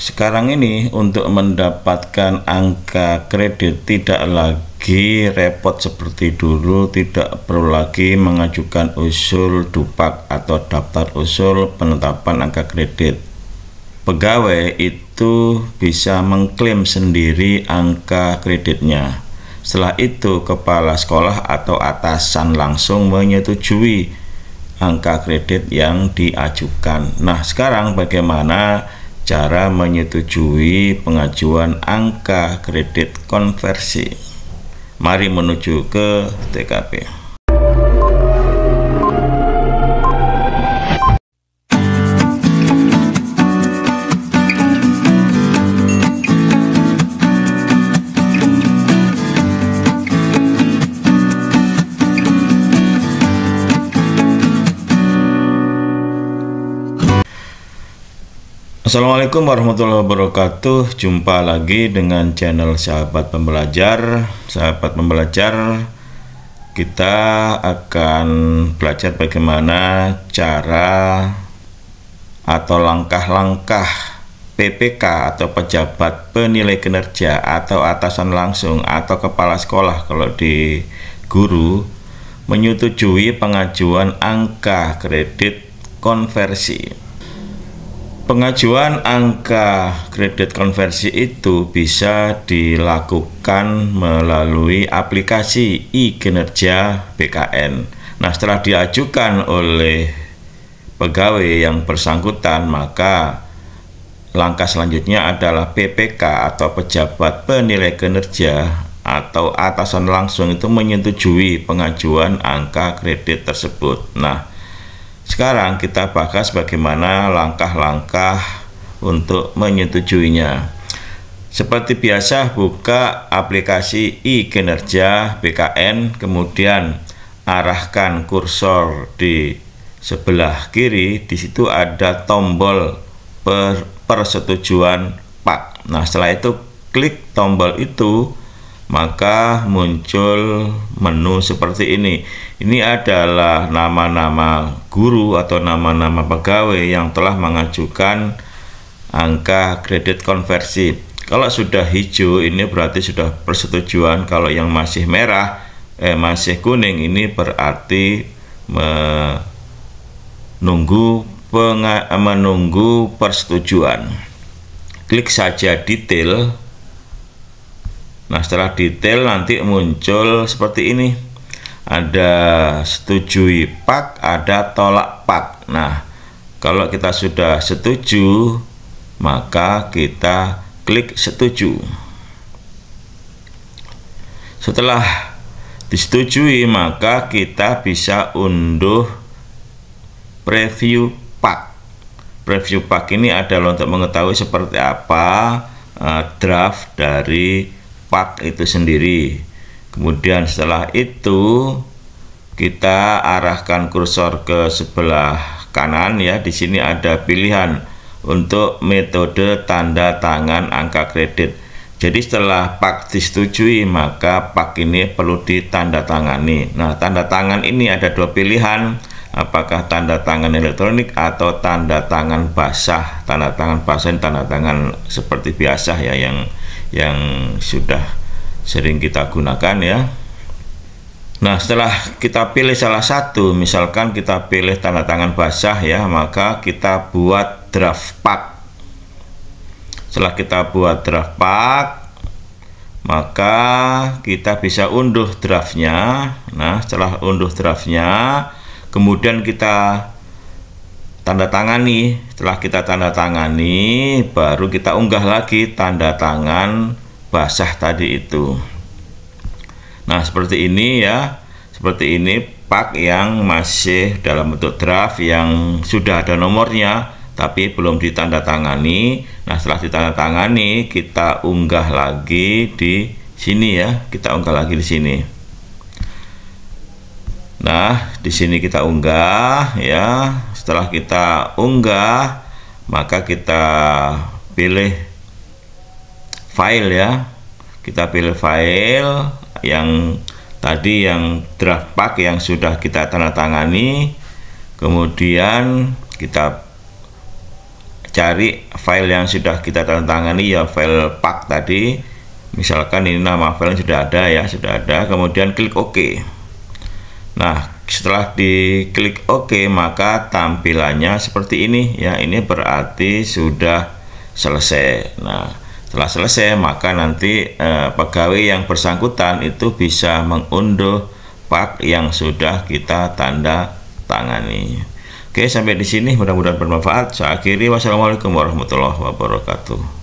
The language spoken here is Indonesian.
sekarang ini untuk mendapatkan angka kredit tidak lagi repot seperti dulu tidak perlu lagi mengajukan usul dupak atau daftar usul penetapan angka kredit pegawai itu bisa mengklaim sendiri angka kreditnya setelah itu kepala sekolah atau atasan langsung menyetujui angka kredit yang diajukan nah sekarang bagaimana cara menyetujui pengajuan angka kredit konversi. Mari menuju ke TKP. Assalamualaikum warahmatullahi wabarakatuh Jumpa lagi dengan channel sahabat pembelajar Sahabat pembelajar Kita akan belajar bagaimana cara Atau langkah-langkah PPK atau pejabat penilai kinerja Atau atasan langsung atau kepala sekolah Kalau di guru Menyetujui pengajuan angka kredit konversi Pengajuan angka kredit konversi itu bisa dilakukan melalui aplikasi e-kinerja BKN. Nah, setelah diajukan oleh pegawai yang bersangkutan, maka langkah selanjutnya adalah PPK atau pejabat penilai kinerja atau atasan langsung itu menyetujui pengajuan angka kredit tersebut. Nah, sekarang kita bahas bagaimana langkah-langkah untuk menyetujuinya. Seperti biasa buka aplikasi e-kinerja BKN kemudian arahkan kursor di sebelah kiri di situ ada tombol persetujuan pak. Nah, setelah itu klik tombol itu maka muncul menu seperti ini. Ini adalah nama-nama guru atau nama-nama pegawai yang telah mengajukan angka kredit konversi. Kalau sudah hijau ini berarti sudah persetujuan, kalau yang masih merah eh masih kuning ini berarti menunggu menunggu persetujuan. Klik saja detail Nah setelah detail nanti muncul seperti ini ada setujui pak, ada tolak pak. Nah kalau kita sudah setuju maka kita klik setuju. Setelah disetujui maka kita bisa unduh preview pak. Preview pak ini adalah untuk mengetahui seperti apa eh, draft dari pak itu sendiri kemudian setelah itu kita arahkan kursor ke sebelah kanan ya di sini ada pilihan untuk metode tanda tangan angka kredit jadi setelah pak disetujui maka pak ini perlu ditandatangani nah tanda tangan ini ada dua pilihan apakah tanda tangan elektronik atau tanda tangan basah tanda tangan basah tanda tangan seperti biasa ya yang yang sudah sering kita gunakan ya Nah setelah kita pilih salah satu misalkan kita pilih tanda tangan basah ya maka kita buat draft pack setelah kita buat draft pack maka kita bisa unduh draftnya nah setelah unduh draftnya kemudian kita tanda tangani setelah kita tanda tangani baru kita unggah lagi tanda tangan basah tadi itu nah seperti ini ya seperti ini pak yang masih dalam bentuk draft yang sudah ada nomornya tapi belum ditanda ditandatangani nah setelah ditanda ditandatangani kita unggah lagi di sini ya kita unggah lagi di sini nah di sini kita unggah ya setelah kita unggah maka kita pilih file ya kita pilih file yang tadi yang draft pack yang sudah kita tanda tangani. kemudian kita cari file yang sudah kita tanda tangani ya file pack tadi misalkan ini nama file sudah ada ya sudah ada kemudian klik OK nah setelah diklik OK maka tampilannya seperti ini ya ini berarti sudah selesai nah setelah selesai maka nanti eh, pegawai yang bersangkutan itu bisa mengunduh pak yang sudah kita tanda tangani Oke sampai di sini mudah-mudahan bermanfaat saya akhiri wassalamualaikum warahmatullahi wabarakatuh